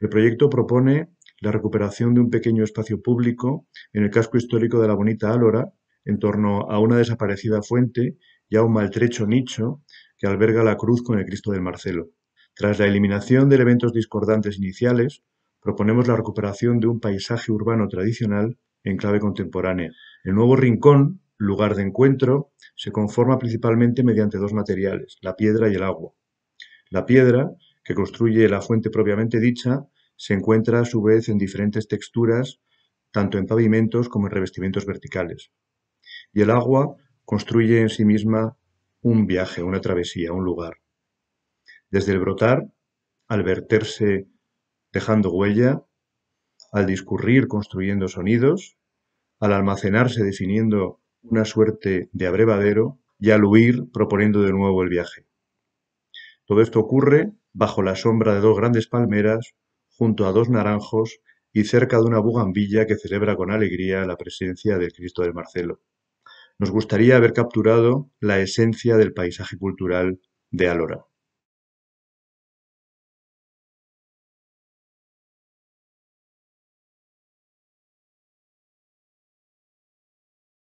El proyecto propone la recuperación de un pequeño espacio público en el casco histórico de la bonita Álora, en torno a una desaparecida fuente y a un maltrecho nicho que alberga la cruz con el Cristo del Marcelo. Tras la eliminación de elementos discordantes iniciales, proponemos la recuperación de un paisaje urbano tradicional en clave contemporánea. El nuevo rincón, lugar de encuentro, se conforma principalmente mediante dos materiales, la piedra y el agua. La piedra que construye la fuente propiamente dicha se encuentra a su vez en diferentes texturas, tanto en pavimentos como en revestimientos verticales. Y el agua construye en sí misma un viaje, una travesía, un lugar. Desde el brotar, al verterse dejando huella, al discurrir construyendo sonidos, al almacenarse definiendo una suerte de abrevadero y al huir proponiendo de nuevo el viaje. Todo esto ocurre bajo la sombra de dos grandes palmeras, junto a dos naranjos y cerca de una bugambilla que celebra con alegría la presencia del Cristo del Marcelo. Nos gustaría haber capturado la esencia del paisaje cultural de Alora.